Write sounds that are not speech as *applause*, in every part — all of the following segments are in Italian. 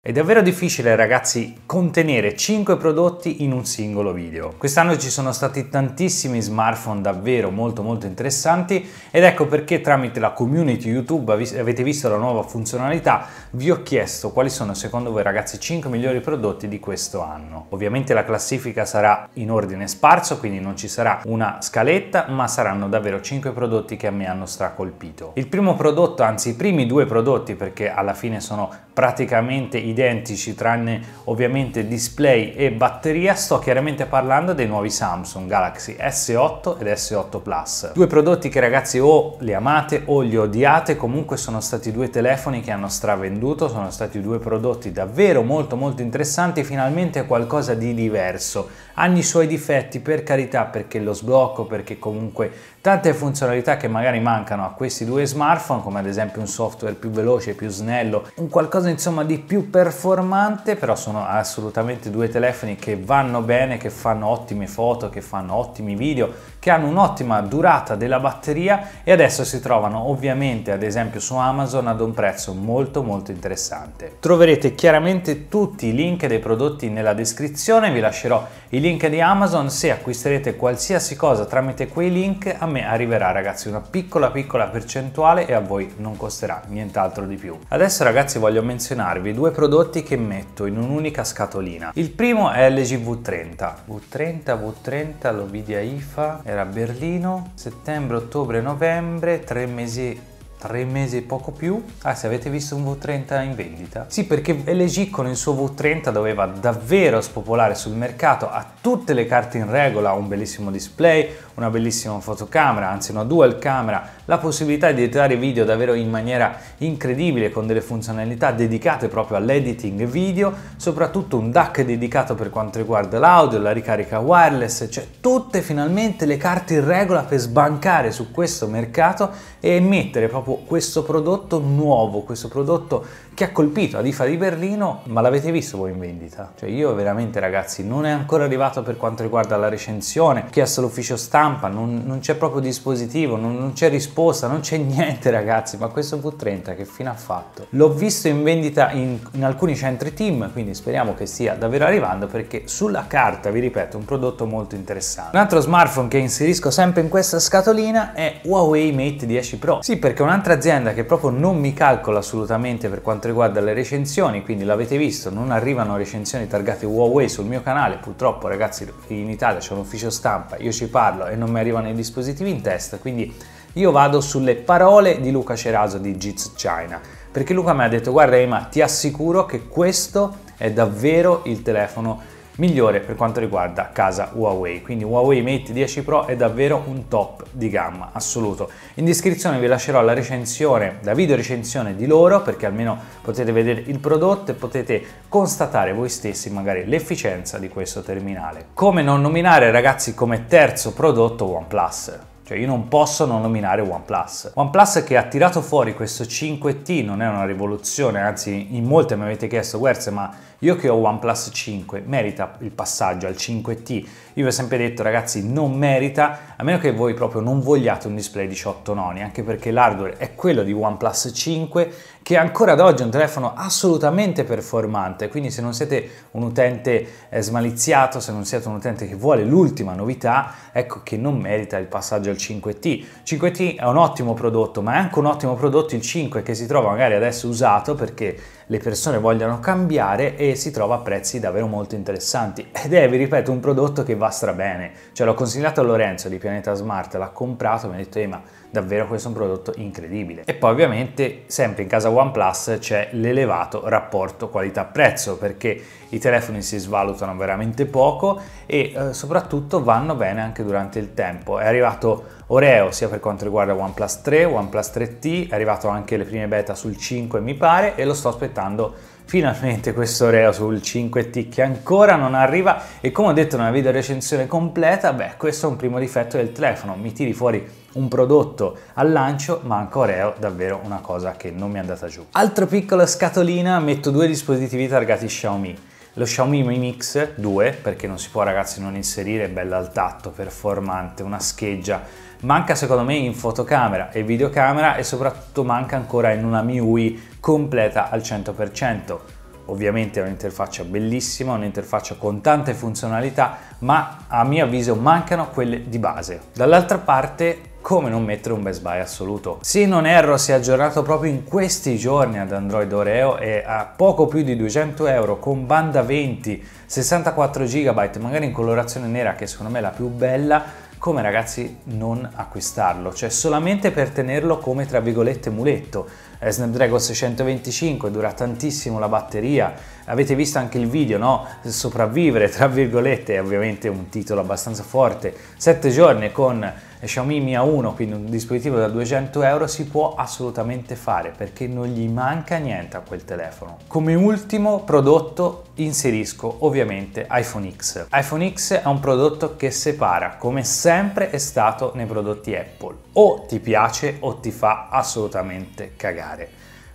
È davvero difficile ragazzi contenere 5 prodotti in un singolo video. Quest'anno ci sono stati tantissimi smartphone davvero molto molto interessanti ed ecco perché tramite la community YouTube avete visto la nuova funzionalità vi ho chiesto quali sono secondo voi ragazzi 5 migliori prodotti di questo anno. Ovviamente la classifica sarà in ordine sparso quindi non ci sarà una scaletta ma saranno davvero 5 prodotti che a me hanno stracolpito. Il primo prodotto anzi i primi due prodotti perché alla fine sono praticamente identici tranne ovviamente display e batteria, sto chiaramente parlando dei nuovi Samsung Galaxy S8 ed S8 Plus. Due prodotti che ragazzi o li amate o li odiate, comunque sono stati due telefoni che hanno stravenduto, sono stati due prodotti davvero molto molto interessanti, finalmente qualcosa di diverso. Hanno i suoi difetti per carità perché lo sblocco, perché comunque tante funzionalità che magari mancano a questi due smartphone, come ad esempio un software più veloce, più snello, un qualcosa insomma di più performante, però sono assolutamente due telefoni che vanno bene, che fanno ottime foto, che fanno ottimi video, che hanno un'ottima durata della batteria e adesso si trovano ovviamente ad esempio su Amazon ad un prezzo molto molto interessante. Troverete chiaramente tutti i link dei prodotti nella descrizione, vi lascerò i link di Amazon, se acquisterete qualsiasi cosa tramite quei link a me arriverà ragazzi una piccola piccola percentuale e a voi non costerà nient'altro di più. Adesso ragazzi voglio menzionarvi due prodotti che metto in un'unica scatolina. Il primo è LG V30, V30, V30, l'Ovidia IFA, era era a Berlino, settembre, ottobre, novembre, tre mesi tre mesi e poco più. Ah, se avete visto un V30 in vendita? Sì, perché LG con il suo V30 doveva davvero spopolare sul mercato, ha tutte le carte in regola, un bellissimo display, una bellissima fotocamera, anzi una dual camera, la possibilità di editare video davvero in maniera incredibile con delle funzionalità dedicate proprio all'editing video, soprattutto un DAC dedicato per quanto riguarda l'audio, la ricarica wireless, cioè tutte finalmente le carte in regola per sbancare su questo mercato e mettere proprio capo questo prodotto nuovo, questo prodotto che ha colpito la Difa di Berlino, ma l'avete visto voi in vendita? Cioè io veramente ragazzi non è ancora arrivato per quanto riguarda la recensione, ho chiesto all'ufficio stampa, non, non c'è proprio dispositivo, non, non c'è risposta, non c'è *laughs* niente ragazzi, ma questo V30 che fine ha fatto? L'ho visto in vendita in, in alcuni centri team, quindi speriamo che stia davvero arrivando perché sulla carta, vi ripeto, un prodotto molto interessante. Un altro smartphone che inserisco sempre in questa scatolina è Huawei Mate 10 Pro. Sì, perché un'altra azienda che proprio non mi calcola assolutamente per quanto riguarda le recensioni, quindi l'avete visto, non arrivano recensioni targate Huawei sul mio canale, purtroppo ragazzi in Italia c'è un ufficio stampa, io ci parlo e non mi arrivano i dispositivi in testa, quindi io vado sulle parole di Luca Ceraso di Jits China, perché Luca mi ha detto guarda Ema, ti assicuro che questo è davvero il telefono migliore per quanto riguarda casa Huawei. Quindi Huawei Mate 10 Pro è davvero un top di gamma assoluto. In descrizione vi lascerò la recensione, la video recensione di loro perché almeno potete vedere il prodotto e potete constatare voi stessi magari l'efficienza di questo terminale. Come non nominare ragazzi come terzo prodotto OnePlus? Cioè io non posso non nominare OnePlus. OnePlus che ha tirato fuori questo 5T non è una rivoluzione, anzi in molte mi avete chiesto Guerze ma io che ho OnePlus 5, merita il passaggio al 5T? Io vi ho sempre detto ragazzi non merita, a meno che voi proprio non vogliate un display 18 noni, anche perché l'hardware è quello di OnePlus 5 che ancora ad oggi è un telefono assolutamente performante, quindi se non siete un utente eh, smaliziato, se non siete un utente che vuole l'ultima novità, ecco che non merita il passaggio al 5T. 5T è un ottimo prodotto, ma è anche un ottimo prodotto il 5 che si trova magari adesso usato perché le persone vogliono cambiare e si trova a prezzi davvero molto interessanti. Ed è, vi ripeto, un prodotto che va strabene. Cioè l'ho consigliato a Lorenzo di Pianeta Smart, l'ha comprato, mi ha detto, eh, ma davvero questo è un prodotto incredibile. E poi ovviamente sempre in casa OnePlus c'è l'elevato rapporto qualità-prezzo perché i telefoni si svalutano veramente poco e eh, soprattutto vanno bene anche durante il tempo. È arrivato Oreo sia per quanto riguarda OnePlus 3, OnePlus 3T, è arrivato anche le prime beta sul 5 mi pare e lo sto aspettando Finalmente questo Reo sul 5 t che ancora non arriva e come ho detto nella video recensione completa, beh questo è un primo difetto del telefono, mi tiri fuori un prodotto al lancio manco ancora davvero una cosa che non mi è andata giù. Altra piccola scatolina, metto due dispositivi targati Xiaomi lo Xiaomi Mi Mix 2 perché non si può ragazzi non inserire bella al tatto performante una scheggia manca secondo me in fotocamera e videocamera e soprattutto manca ancora in una MIUI completa al 100%. Ovviamente è un'interfaccia bellissima, un'interfaccia con tante funzionalità, ma a mio avviso mancano quelle di base. Dall'altra parte come non mettere un Best Buy assoluto. Se non erro si è aggiornato proprio in questi giorni ad Android Oreo e a poco più di 200 euro con banda 20, 64 GB, magari in colorazione nera che secondo me è la più bella, come ragazzi non acquistarlo, cioè solamente per tenerlo come tra virgolette muletto Snapdragon 625, dura tantissimo la batteria, avete visto anche il video, no? Sopravvivere, tra virgolette, è ovviamente un titolo abbastanza forte, 7 giorni con Xiaomi Mi A1, quindi un dispositivo da 200 euro, si può assolutamente fare perché non gli manca niente a quel telefono. Come ultimo prodotto inserisco ovviamente iPhone X. iPhone X è un prodotto che separa, come sempre è stato nei prodotti Apple. O ti piace o ti fa assolutamente cagare creare.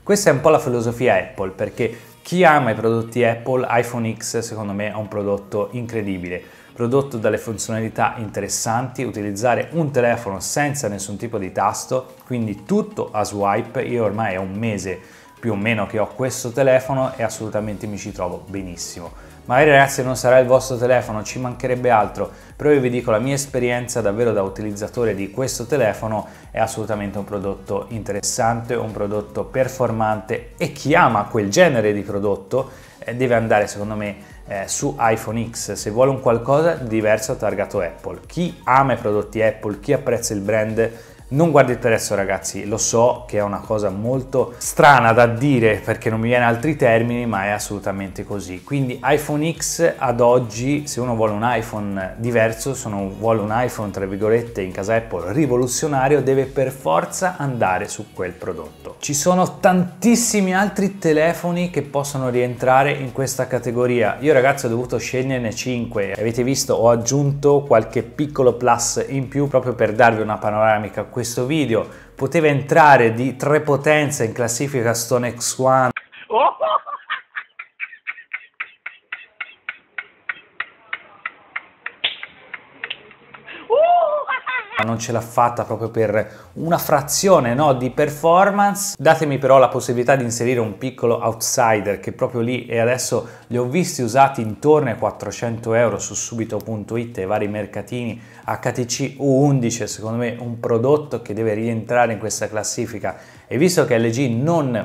Questa è un po' la filosofia Apple, perché chi ama i prodotti Apple, iPhone X secondo me è un prodotto incredibile, prodotto dalle funzionalità interessanti, utilizzare un telefono senza nessun tipo di tasto, quindi tutto a swipe, io ormai è un mese più o meno che ho questo telefono e assolutamente mi ci trovo benissimo Magari ragazzi non sarà il vostro telefono, ci mancherebbe altro, però io vi dico la mia esperienza davvero da utilizzatore di questo telefono è assolutamente un prodotto interessante, un prodotto performante e chi ama quel genere di prodotto eh, deve andare secondo me eh, su iPhone X se vuole un qualcosa di diverso targato Apple. Chi ama i prodotti Apple, chi apprezza il brand non guardate adesso ragazzi, lo so che è una cosa molto strana da dire perché non mi viene altri termini, ma è assolutamente così. Quindi iPhone X ad oggi, se uno vuole un iPhone diverso, se uno vuole un iPhone tra virgolette in casa Apple rivoluzionario, deve per forza andare su quel prodotto. Ci sono tantissimi altri telefoni che possono rientrare in questa categoria. Io ragazzi ho dovuto sceglierne 5. Avete visto, ho aggiunto qualche piccolo plus in più proprio per darvi una panoramica questo video poteva entrare di tre potenze in classifica Stone X1. Oh! *laughs* non ce l'ha fatta proprio per una frazione no, di performance. Datemi però la possibilità di inserire un piccolo outsider che proprio lì e adesso li ho visti usati intorno ai 400 euro su subito.it e vari mercatini HTC U11 secondo me un prodotto che deve rientrare in questa classifica e visto che LG non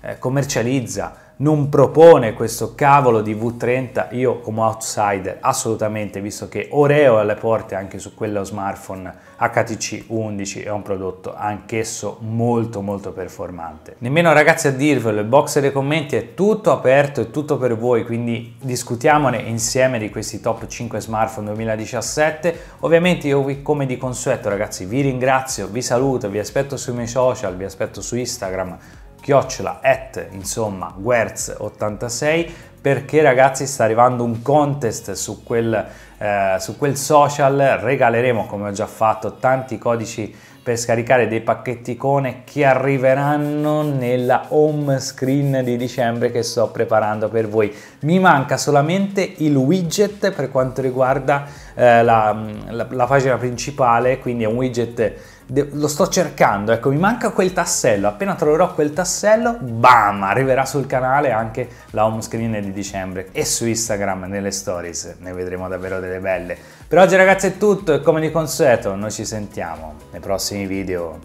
eh, commercializza non propone questo cavolo di V30, io come outsider assolutamente, visto che Oreo è alle porte anche su quello smartphone HTC 11, è un prodotto anch'esso molto molto performante. Nemmeno ragazzi a dirvelo, il box dei commenti è tutto aperto, è tutto per voi, quindi discutiamone insieme di questi top 5 smartphone 2017. Ovviamente io come di consueto ragazzi vi ringrazio, vi saluto, vi aspetto sui miei social, vi aspetto su Instagram, chiocciola at insomma guerz 86 perché ragazzi sta arrivando un contest su quel, eh, su quel social regaleremo come ho già fatto tanti codici per scaricare dei pacchetti icone che arriveranno nella home screen di dicembre che sto preparando per voi. Mi manca solamente il widget per quanto riguarda eh, la, la, la pagina principale, quindi è un widget De- lo sto cercando, ecco, mi manca quel tassello, appena troverò quel tassello, bam, arriverà sul canale anche la home screen di dicembre e su Instagram nelle stories, ne vedremo davvero delle belle. Per oggi ragazzi è tutto e come di consueto noi ci sentiamo nei prossimi video.